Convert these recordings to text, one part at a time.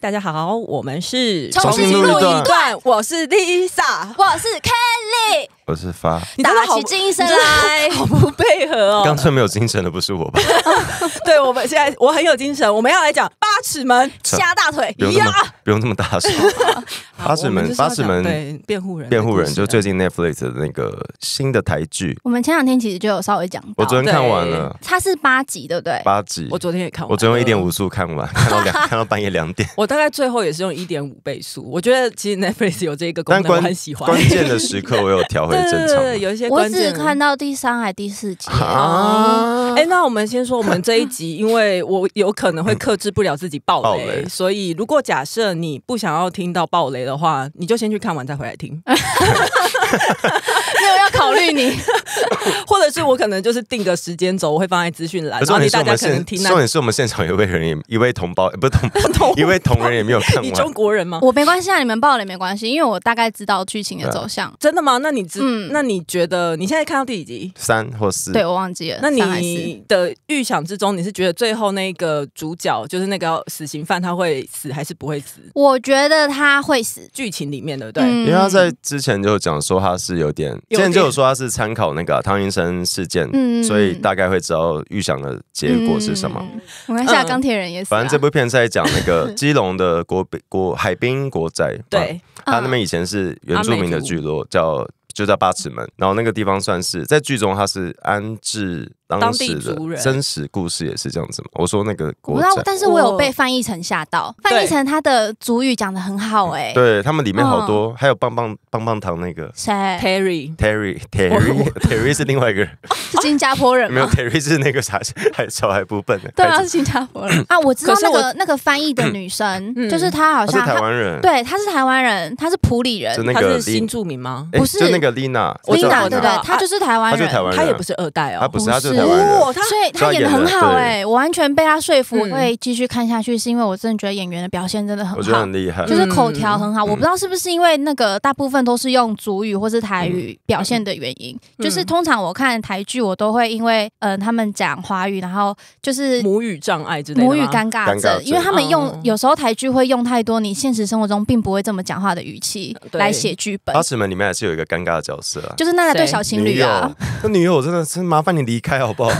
大家好，我们是重新录一段。我是 Lisa，我是 Kelly。我是发，打起精神来，好不配合哦。刚才没有精神的不是我吧？对我们现在我很有精神。我们要来讲八尺门掐大腿，不用不用那么大声。八尺门，八尺门，对辩护人，辩护人，就最近 Netflix 的那个新的台剧。我们前两天其实就有稍微讲，我昨天看完了，它是八集，对不对？八集，我昨天也看完，我昨天一点五速看完，看到两看到半夜两点。我大概最后也是用一点五倍速，我觉得其实 Netflix 有这个功能，我很喜欢。关键的时刻我有调回。对对对，有一些。我只看到第三还第四集啊！哎，那我们先说我们这一集，因为我有可能会克制不了自己爆雷，所以如果假设你不想要听到爆雷的话，你就先去看完再回来听。哈哈哈要看。考虑你，或者是我可能就是定个时间轴，我会放在资讯栏。说你是我们现，重点是我们现场有位人，一位同胞，不是同同，一位同仁也没有看完。你中国人吗？我没关系啊，你们报了没关系，因为我大概知道剧情的走向。真的吗？那你知？那你觉得你现在看到第几集？三或四？对我忘记了。那你的预想之中，你是觉得最后那个主角就是那个死刑犯，他会死还是不会死？我觉得他会死，剧情里面对不对，因为他在之前就讲说他是有点，之前就有说。说是参考那个汤医生事件，所以大概会知道预想的结果是什么。我看下《钢铁人》也。反正这部片在讲那个 基隆的国兵国海滨国宅，对，他那边以前是原住民的聚落，叫就叫八尺门，然后那个地方算是在剧中他是安置。当地的真实故事也是这样子吗？我说那个，但是，我有被翻译成吓到。翻译成他的主语讲得很好哎。对他们里面好多，还有棒棒棒棒糖那个谁？Terry，Terry，Terry，Terry 是另外一个人，是新加坡人。没有，Terry 是那个啥，还小孩不笨的。对啊，是新加坡人啊。我知道那个那个翻译的女生，就是她好像。是台湾人。对，她是台湾人，她是普里人，她是新住民吗？不是，就那个 Lina，Lina，对对对，她就是台湾人，她也不是二代哦，她不是，她就是。哦，所以他演的很好哎，我完全被他说服会继续看下去，是因为我真的觉得演员的表现真的很好，我觉得很厉害，就是口条很好。我不知道是不是因为那个大部分都是用主语或是台语表现的原因，就是通常我看台剧我都会因为呃他们讲华语然后就是母语障碍之类母语尴尬症，因为他们用有时候台剧会用太多你现实生活中并不会这么讲话的语气来写剧本。八史门里面还是有一个尴尬的角色啊，就是那对小情侣啊，那女友真的是麻烦你离开哦。好不好？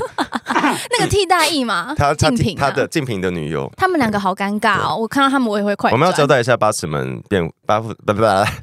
那个替代役嘛，他竞品，他的竞品的女友，他们两个好尴尬哦。我看到他们，我也会快。我们要交代一下八尺门变八不不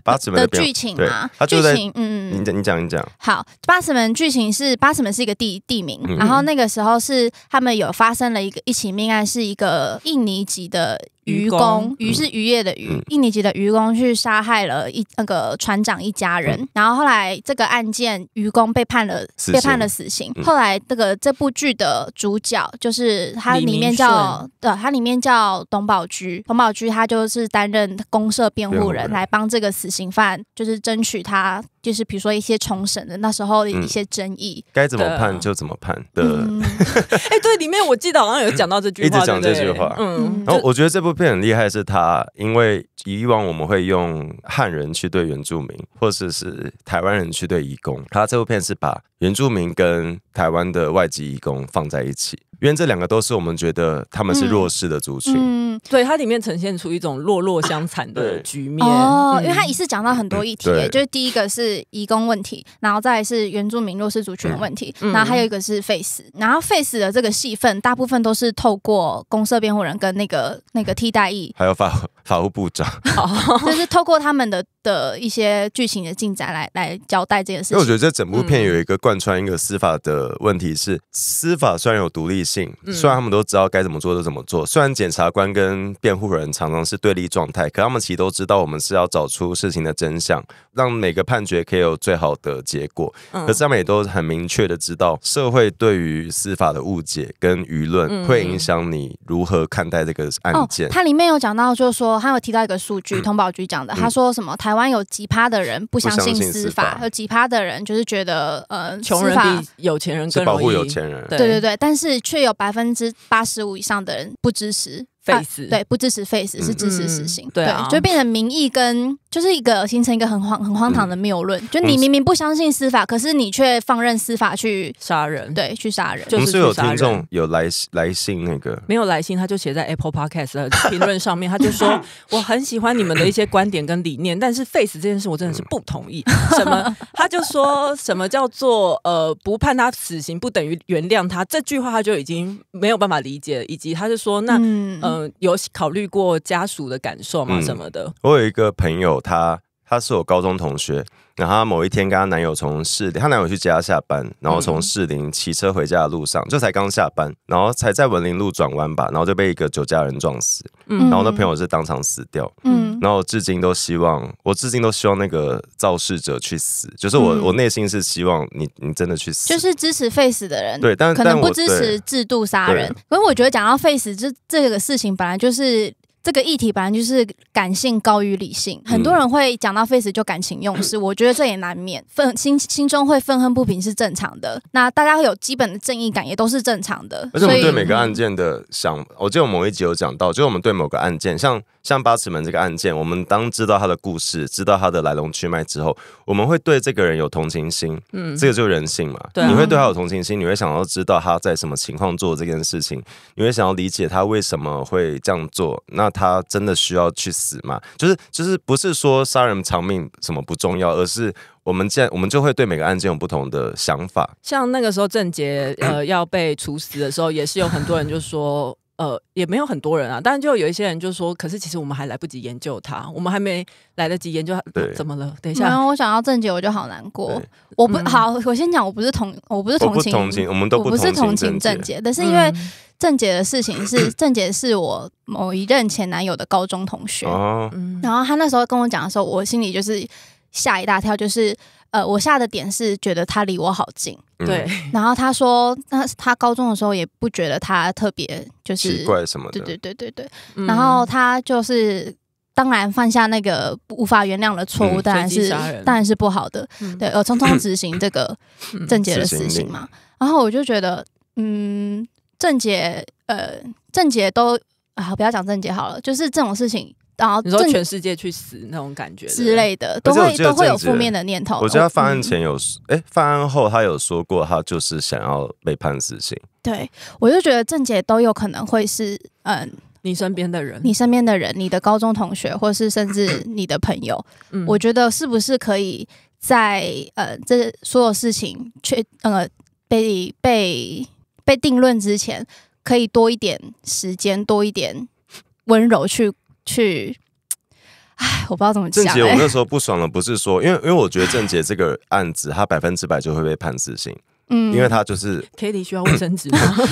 八尺门的剧情啊，剧情嗯嗯，你讲你讲你讲。好，八尺门剧情是八尺门是一个地地名，然后那个时候是他们有发生了一个一起命案，是一个印尼籍的。愚公，愚是渔业的渔，一年级的愚公去杀害了一那个船长一家人，然后后来这个案件愚公被判了被判了死刑，后来这个这部剧的主角就是他里面叫呃他里面叫董宝驹，董宝驹他就是担任公社辩护人来帮这个死刑犯就是争取他。就是比如说一些重审的那时候的一些争议，该怎么判就怎么判的。哎，对，里面我记得好像有讲到这句话，一直讲这句话。嗯，然后我觉得这部片很厉害，是他因为以往我们会用汉人去对原住民，或者是台湾人去对义工，他这部片是把原住民跟台湾的外籍义工放在一起。因为这两个都是我们觉得他们是弱势的族群，嗯，对它里面呈现出一种弱弱相残的局面哦。因为它也是讲到很多议题，就是第一个是移工问题，然后再是原住民弱势族群的问题，然后还有一个是 face，然后 face 的这个戏份大部分都是透过公社辩护人跟那个那个替代役，还有法法务部长，就是透过他们的。的一些剧情的进展来来交代这件事情，因为我觉得这整部片有一个贯穿一个司法的问题是，司法虽然有独立性，虽然他们都知道该怎么做就怎么做，虽然检察官跟辩护人常常是对立状态，可他们其实都知道我们是要找出事情的真相，让每个判决可以有最好的结果。可他们也都很明确的知道，社会对于司法的误解跟舆论会影响你如何看待这个案件。它里面有讲到，就是说他有提到一个数据，通宝局讲的，他说什么台。湾。湾有奇葩的人不相信司法，有奇葩的人就是觉得呃，穷人比有钱人更保护有钱人，对对对，但是却有百分之八十五以上的人不支持 face，对不支持 face 是支持死刑，对，就变成民意跟。就是一个形成一个很荒很荒唐的谬论，就你明明不相信司法，可是你却放任司法去杀人，对，去杀人。就是有听众有来来信那个，没有来信，他就写在 Apple Podcast 的评论上面，他就说 我很喜欢你们的一些观点跟理念，但是 face 这件事我真的是不同意。什么？他就说什么叫做呃不判他死刑不等于原谅他这句话他就已经没有办法理解，以及他就说那呃有考虑过家属的感受吗什么的？我有一个朋友。他他是我高中同学，然后某一天跟他男友从士林，他男友去接他下班，然后从士林骑车回家的路上，这才刚下班，然后才在文林路转弯吧，然后就被一个酒驾人撞死，嗯、然后那朋友是当场死掉，嗯，然后至今都希望，我至今都希望那个肇事者去死，就是我我内心是希望你你真的去死，就是支持 face 的人，对，但是可能不支持制度杀人，可是我觉得讲到 face 这这个事情本来就是。这个议题本来就是感性高于理性，很多人会讲到 face 就感情用事，我觉得这也难免愤心心中会愤恨不平是正常的。那大家有基本的正义感也都是正常的。而且对每个案件的想，我记得我某一集有讲到，就我们对某个案件，像像八尺门这个案件，我们当知道他的故事，知道他的来龙去脉之后，我们会对这个人有同情心，嗯，这个就人性嘛。你会对他有同情心，你会想要知道他在什么情况做这件事情，你会想要理解他为什么会这样做。那他真的需要去死吗？就是就是，不是说杀人偿命什么不重要，而是我们见我们就会对每个案件有不同的想法。像那个时候郑杰呃要被处死的时候，也是有很多人就说。呃，也没有很多人啊，但是就有一些人就说，可是其实我们还来不及研究它，我们还没来得及研究，对，怎么了？等一下，我想要郑姐，我就好难过。我不好，我先讲，我不是同，我不是同情，同情，我们都不是同情郑姐，但是因为郑姐的事情是，郑姐是我某一任前男友的高中同学，然后他那时候跟我讲的时候，我心里就是吓一大跳，就是。呃，我下的点是觉得他离我好近，对。然后他说，那他高中的时候也不觉得他特别就是奇怪什么的，对对对对对。然后他就是当然犯下那个无法原谅的错误，当然是当然是不好的，对。而匆匆执行这个郑杰的死刑嘛，然后我就觉得，嗯，郑杰，呃，郑杰都啊，不要讲郑杰好了，就是这种事情。然后，你说全世界去死那种感觉之类的，都会都会有负面的念头。我记得犯案前有，哎，犯案后他有说过，他就是想要被判死刑。对我就觉得郑杰都有可能会是，嗯，你身边的人，你身边的人，你的高中同学，或是甚至 你的朋友。我觉得是不是可以在呃，这所有事情确呃被被被定论之前，可以多一点时间，多一点温柔去。去，唉，我不知道怎么讲。郑杰，我那时候不爽了，不是说，因为因为我觉得郑杰这个案子，他百分之百就会被判死刑，嗯，因为他就是 Kitty 需要卫生纸，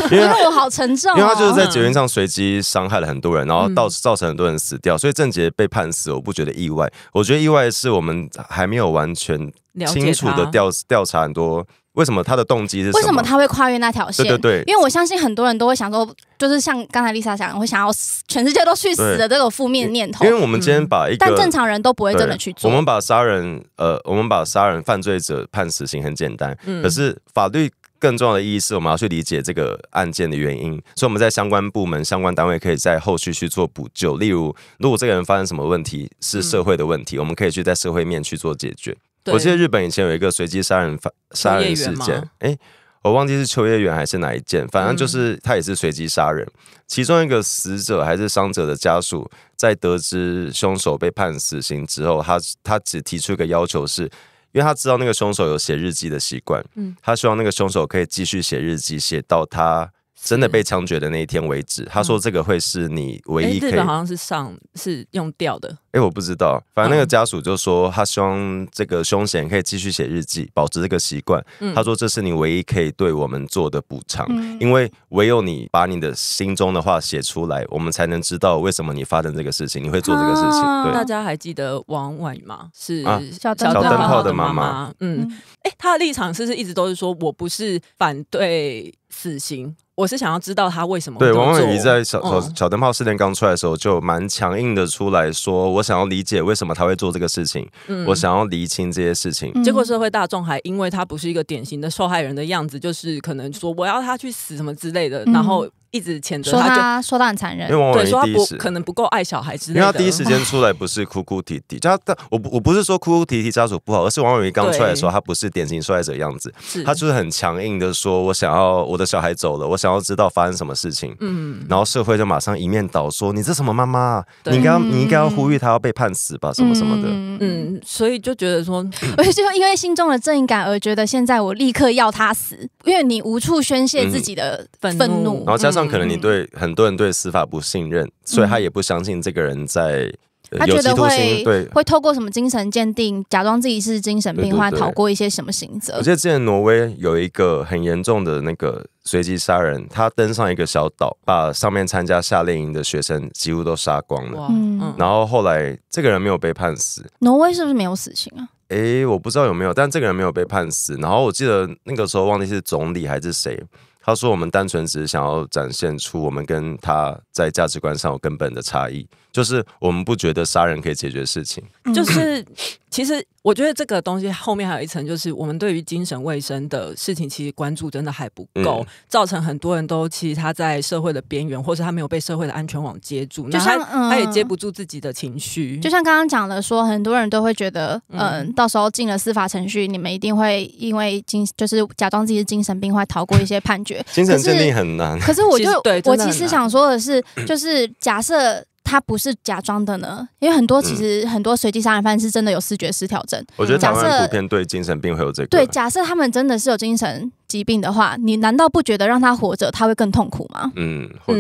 因为我好沉重，因为他就是在结缘上随机伤害了很多人，然后造造成很多人死掉，所以郑杰被判死，我不觉得意外，我觉得意外是我们还没有完全清楚的调调查很多。为什么他的动机是？为什么他会跨越那条线？对对对，因为我相信很多人都会想说，就是像刚才丽莎讲，会想要全世界都去死的这个负面念头。因为我们今天把一个，但正常人都不会真的去做。我们把杀人，呃，我们把杀人犯罪者判死刑很简单，可是法律更重要的意义是我们要去理解这个案件的原因，所以我们在相关部门、相关单位可以在后续去做补救。例如，如果这个人发生什么问题，是社会的问题，我们可以去在社会面去做解决。我记得日本以前有一个随机杀人犯杀人事件，哎，我忘记是秋叶原还是哪一件，反正就是他也是随机杀人。其中一个死者还是伤者的家属，在得知凶手被判死刑之后，他他只提出一个要求，是因为他知道那个凶手有写日记的习惯，嗯，他希望那个凶手可以继续写日记，写到他真的被枪决的那一天为止。他说这个会是你唯一。可以。本好像是上是用掉的。哎，我不知道，反正那个家属就说，他希望这个凶险可以继续写日记，保持这个习惯。他说，这是你唯一可以对我们做的补偿，因为唯有你把你的心中的话写出来，我们才能知道为什么你发生这个事情，你会做这个事情。对，大家还记得王婉吗？是小灯泡的妈妈。嗯，哎，他的立场是不是一直都是说我不是反对死刑，我是想要知道他为什么对王婉仪在小小小灯泡事件刚出来的时候就蛮强硬的出来说我。想要理解为什么他会做这个事情，我想要厘清这些事情。结果社会大众还因为他不是一个典型的受害人的样子，就是可能说我要他去死什么之类的，然后。一直牵着说他，说他很残忍，因为王伟第一次可能不够爱小孩之类的。因为他第一时间出来不是哭哭啼啼，家我我不不是说哭哭啼啼家属不好，而是王伟刚出来的时候，他不是典型受害者样子，他就是很强硬的说：“我想要我的小孩走了，我想要知道发生什么事情。”嗯，然后社会就马上一面倒说：“你这什么妈妈？你应该你应该要呼吁他要被判死吧，什么什么的。”嗯，所以就觉得说，而 且因为心中的正义感而觉得现在我立刻要他死，因为你无处宣泄自己的愤怒。上可能你对很多人对司法不信任，所以他也不相信这个人在。他觉得会会透过什么精神鉴定，假装自己是精神病，或者逃过一些什么刑责。我记得之前挪威有一个很严重的那个随机杀人，他登上一个小岛，把上面参加夏令营的学生几乎都杀光了。嗯嗯。然后后来这个人没有被判死，挪威是不是没有死刑啊？哎，我不知道有没有，但这个人没有被判死。然后我记得那个时候忘记是总理还是谁。他说：“我们单纯只是想要展现出我们跟他在价值观上有根本的差异，就是我们不觉得杀人可以解决事情。就是其实我觉得这个东西后面还有一层，就是我们对于精神卫生的事情，其实关注真的还不够，造成很多人都其实他在社会的边缘，或是他没有被社会的安全网接住。就像他也接不住自己的情绪。就像刚刚讲的，说很多人都会觉得，嗯，到时候进了司法程序，你们一定会因为精就是假装自己是精神病，会逃过一些判决。”精神鉴定很难，可是我就我其实想说的是，就是假设他不是假装的呢，因为很多其实很多随机杀人犯是真的有视觉失调症。我觉得假设对精神病会有这个，对，假设他们真的是有精神。疾病的话，你难道不觉得让他活着他会更痛苦吗？嗯，或者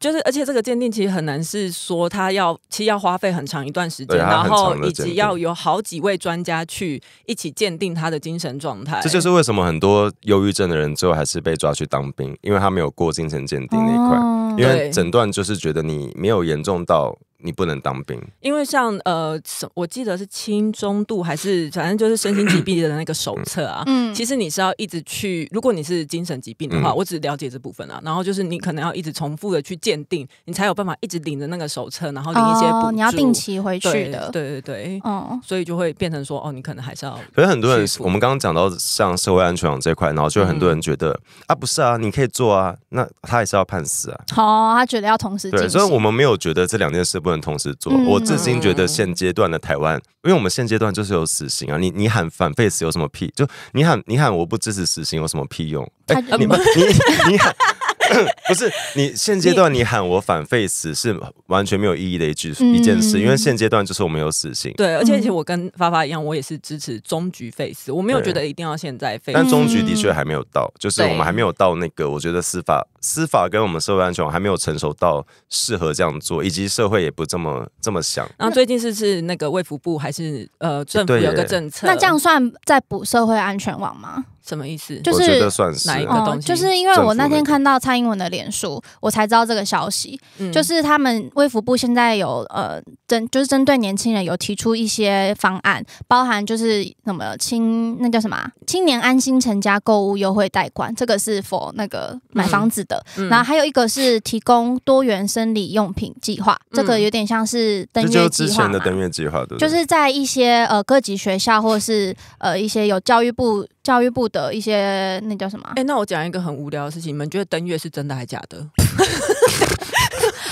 就是，而且这个鉴定其实很难，是说他要其实要花费很长一段时间，然后以及要有好几位专家去一起鉴定他的精神状态。这就是为什么很多忧郁症的人最后还是被抓去当兵，因为他没有过精神鉴定那一块，因为诊断就是觉得你没有严重到。你不能当兵，因为像呃，我记得是轻中度还是反正就是身心疾病的那个手册啊。嗯，其实你是要一直去，如果你是精神疾病的话，我只了解这部分啊。然后就是你可能要一直重复的去鉴定，你才有办法一直领着那个手册，然后领一些哦、你要定期回去的，对对对，嗯，所以就会变成说，哦，你可能还是要。可是很多人，我们刚刚讲到像社会安全网这块，然后就很多人觉得啊，不是啊，你可以做啊，那他也是要判死啊。哦，他觉得要同时。对，所以我们没有觉得这两件事不能。同时做，我至今觉得现阶段的台湾，因为我们现阶段就是有死刑啊！你你喊反废死有什么屁？就你喊你喊我不支持死刑有什么屁用？哎，你们 你你喊 不是你现阶段你喊我反废死是完全没有意义的一句一件事，因为现阶段就是我们有死刑。对，而且而且我跟发发一样，我也是支持终局废死，我没有觉得一定要现在废。但终局的确还没有到，就是我们还没有到那个，我觉得司法。司法跟我们社会安全还没有成熟到适合这样做，以及社会也不这么这么想。然后最近是是那个卫福部还是呃政府有个政策，那这样算在补社会安全网吗？什么意思？就是哪一个东西？就是因为我那天看到蔡英文的脸书，我才知道这个消息。就是他们卫福部现在有呃针就是针对年轻人有提出一些方案，包含就是什么青那叫什么青年安心成家购物优惠贷款，这个是否那个买房子的。然后还有一个是提供多元生理用品计划，这个有点像是登月计划对。就是在一些呃各级学校或是呃一些有教育部教育部的一些那叫什么？哎，那我讲一个很无聊的事情，你们觉得登月是真的还是假的？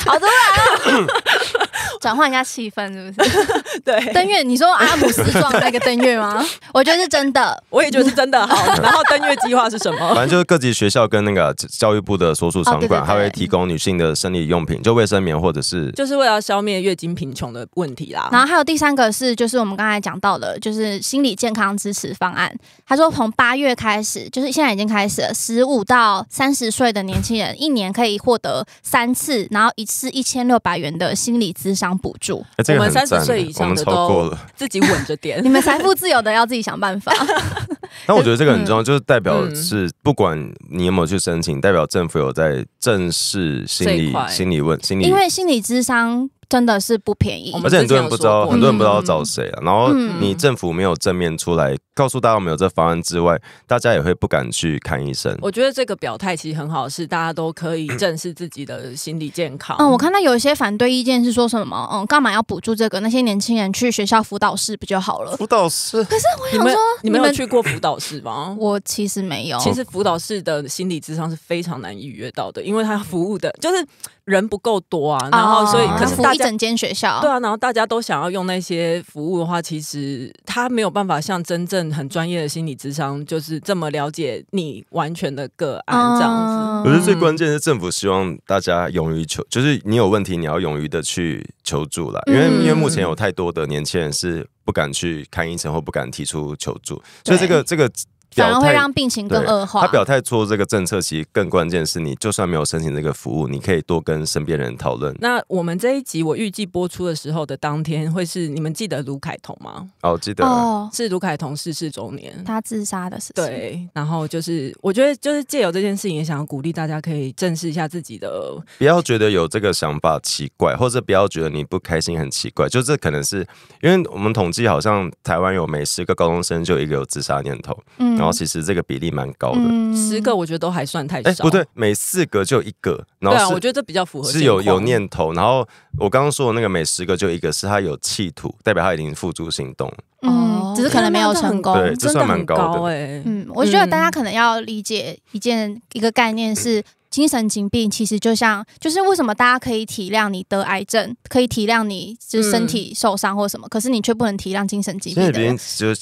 好，多 人转换一下气氛，是不是？对。登月，你说阿姆斯壮那个登月吗？我觉得是真的，我也觉得是真的。好，然后登月计划是什么？反正就是各级学校跟那个教育部的所属场馆，还会提供女性的生理用品，就卫生棉或者是。就是为了消灭月经贫穷的问题啦。然后还有第三个是，就是我们刚才讲到的，就是心理健康支持方案。他说从八月开始，就是现在已经开始，十五到三十岁的年轻人，一年可以获得三次，然后一次一千六百元的心理咨商。补助，我们三十岁以上的都 自己稳着点，你们财富自由的要自己想办法。但 我觉得这个很重要，就是代表是不管你有没有去申请，代表政府有在正视心理、心理问、心理，因为心理智商。真的是不便宜，而且很多人不知道，很多人不知道找谁啊。然后你政府没有正面出来告诉大家没有这方案之外，大家也会不敢去看医生。我觉得这个表态其实很好，是大家都可以正视自己的心理健康。嗯，我看到有一些反对意见是说什么，嗯，干嘛要补助这个？那些年轻人去学校辅导室不就好了？辅导室？可是我想说，你们没有去过辅导室吗？我其实没有。其实辅导室的心理智商是非常难预约到的，因为他服务的就是。人不够多啊，然后所以可是大整间学校对啊，然后大家都想要用那些服务的话，其实他没有办法像真正很专业的心理智商，就是这么了解你完全的个案这样子。可是最关键是政府希望大家勇于求，就是你有问题你要勇于的去求助了，因为因为目前有太多的年轻人是不敢去看医生或不敢提出求助，所以这个这个。反而会让病情更恶化。他表态出这个政策，其实更关键是你就算没有申请这个服务，你可以多跟身边人讨论。那我们这一集我预计播出的时候的当天，会是你们记得卢凯彤吗？哦，记得，哦、是卢凯彤逝世周年，他自杀的事。对，然后就是我觉得就是借由这件事情，也想要鼓励大家可以正视一下自己的，不要觉得有这个想法奇怪，或者不要觉得你不开心很奇怪，就这可能是因为我们统计好像台湾有每十个高中生就一个有自杀念头。嗯。然后其实这个比例蛮高的，十个我觉得都还算太少。不对，每四个就一个。然后对啊，我觉得这比较符合。是有有念头，然后我刚刚说的那个每十个就一个，是他有企图，代表他已经付诸行动。嗯，只是可能没有成功，对，这算蛮高的嗯，我觉得大家可能要理解一件一个概念是。精神疾病其实就像，就是为什么大家可以体谅你得癌症，可以体谅你就是身体受伤或什么，可是你却不能体谅精神疾病。因为就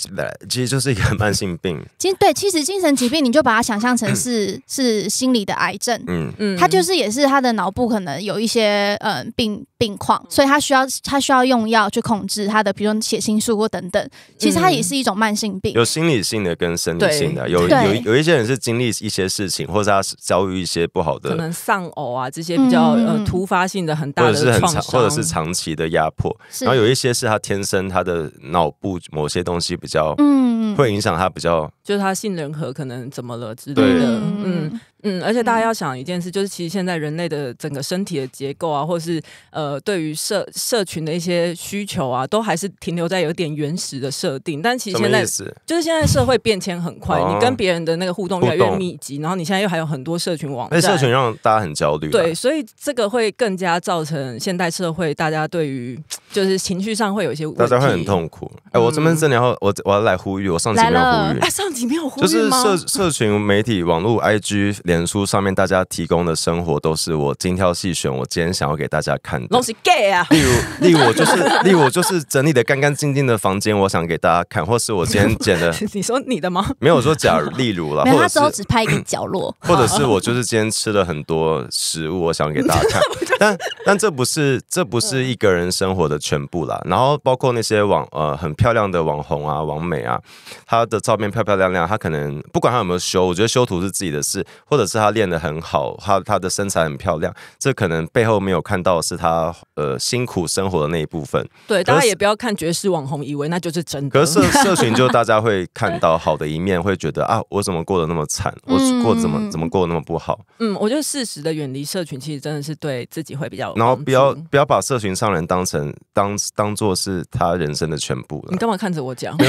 其实就是一个慢性病。其实对，其实精神疾病你就把它想象成是 是心理的癌症。嗯嗯，他就是也是他的脑部可能有一些嗯病病况，所以他需要他需要用药去控制他的，比如说血清素或等等。其实他也是一种慢性病。有心理性的跟生理性的，有有有一些人是经历一些事情，或者他遭遇一些。可能丧偶啊，这些比较呃突发性的很大的或者是长或者是长期的压迫，然后有一些是他天生他的脑部某些东西比较嗯会影响他比较，就是他性人和可能怎么了之类的嗯。嗯，而且大家要想一件事，就是其实现在人类的整个身体的结构啊，或是呃，对于社社群的一些需求啊，都还是停留在有点原始的设定。但其实现在就是现在社会变迁很快，你跟别人的那个互动越来越密集，然后你现在又还有很多社群网，社群让大家很焦虑。对，所以这个会更加造成现代社会大家对于就是情绪上会有一些大家会很痛苦。哎，我这边真的然后我我要来呼吁，我上期没有呼吁，哎，上级没有呼吁就是社社群媒体网络 IG。脸书上面大家提供的生活都是我精挑细选，我今天想要给大家看。的是 gay 啊！例如，例如我就是，例如我就是整理的干干净净的房间，我想给大家看，或是我今天剪的。你说你的吗？没有说假例如了，或有是只只拍一个角落，或者是我就是今天吃了很多食物，我想给大家看。但但这不是这不是一个人生活的全部啦。然后包括那些网呃很漂亮的网红啊、网美啊，她的照片漂漂亮亮，她可能不管她有没有修，我觉得修图是自己的事，或者。者是他练的很好，他他的身材很漂亮，这可能背后没有看到是他呃辛苦生活的那一部分。对，大家也不要看绝世网红，以为那就是真的。可是 社群就大家会看到好的一面，会觉得啊，我怎么过得那么惨？我过怎么怎么过那么不好？嗯，我觉得事实的远离社群，其实真的是对自己会比较。然后不要不要把社群上人当成当当做是他人生的全部。你干嘛看着我讲？因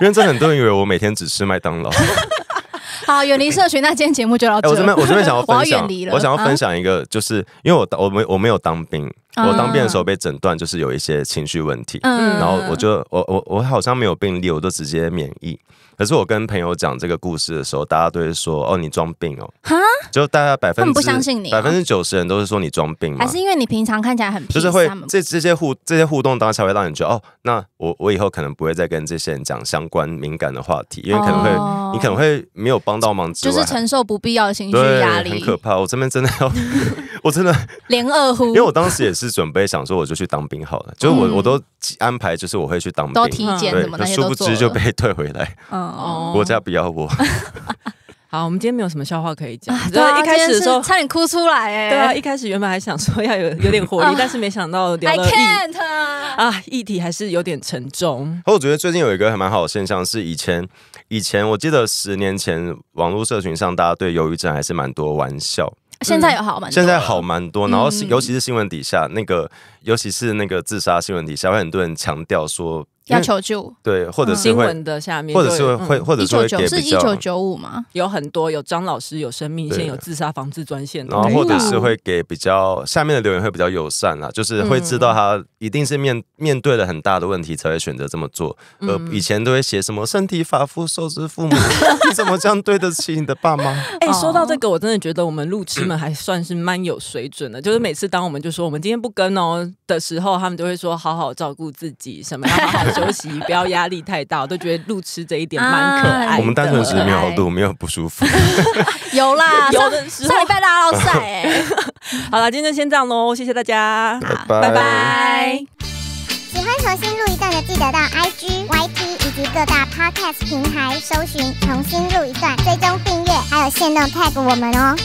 认 真很多人以为我每天只吃麦当劳。好，远离社群。那今天节目就到这里。我这边我这边想要分享，我想要分享一个，就是因为我我没我没有当兵。我当病的时候被诊断就是有一些情绪问题，嗯，然后我就我我我好像没有病例，我就直接免疫。可是我跟朋友讲这个故事的时候，大家都会说哦你装病哦，哈，就大家百分之百分之九十人都是说你装病，还是因为你平常看起来很就是会这这些互这些互动，当下会让你觉得哦，那我我以后可能不会再跟这些人讲相关敏感的话题，因为可能会你可能会没有帮到忙，就是承受不必要的情绪压力，很可怕。我这边真的要，我真的连二呼，因为我当时也是。准备想说我就去当兵好了，就是我我都安排，就是我会去当兵，都体检什么的，殊不知就被 退回来。哦，国家不要我。好，我们今天没有什么笑话可以讲。对，一开始的候差点哭出来哎。对啊，一开始原本还想说要有有点活力，但是没想到。I can't 啊，议题还是有点沉重。可我觉得最近有一个还蛮好的现象是，以前以前我记得十年前网络社群上大家对忧郁症还是蛮多玩笑。现在有好蛮，现在好蛮多。然后，尤其是新闻底下那个，尤其是那个自杀新闻底下，会很多人强调说。要求救，对，或者新闻的下面，或者是会或者说是一九九五嘛，有很多有张老师有生命线有自杀防治专线，然后或者是会给比较下面的留言会比较友善啊，就是会知道他一定是面面对了很大的问题才会选择这么做，呃，以前都会写什么身体发肤受之父母，你怎么这样对得起你的爸妈？哎，说到这个，我真的觉得我们路痴们还算是蛮有水准的，就是每次当我们就说我们今天不跟哦的时候，他们就会说好好照顾自己什么。休息，不要压力太大，都觉得路痴这一点蛮可爱。我们单纯是没有路，没有不舒服。有啦，有时候拜拜啦，老 哎。好了，今天先这样喽，谢谢大家，拜拜。喜欢重新录一段的，记得到 IG、YT 以及各大 Podcast 平台搜寻“重新录一段”，追踪订阅，还有限量 Tag 我们哦。